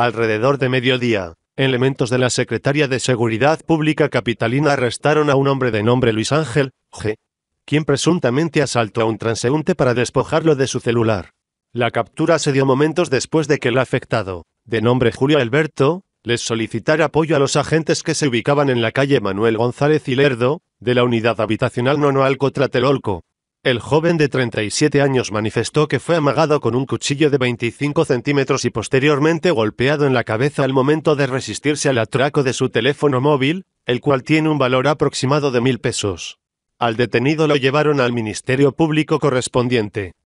Alrededor de mediodía, elementos de la Secretaría de Seguridad Pública Capitalina arrestaron a un hombre de nombre Luis Ángel, G., quien presuntamente asaltó a un transeúnte para despojarlo de su celular. La captura se dio momentos después de que el afectado, de nombre Julio Alberto, les solicitara apoyo a los agentes que se ubicaban en la calle Manuel González y Lerdo, de la unidad habitacional Nonoalco Tratelolco. El joven de 37 años manifestó que fue amagado con un cuchillo de 25 centímetros y posteriormente golpeado en la cabeza al momento de resistirse al atraco de su teléfono móvil, el cual tiene un valor aproximado de mil pesos. Al detenido lo llevaron al Ministerio Público correspondiente.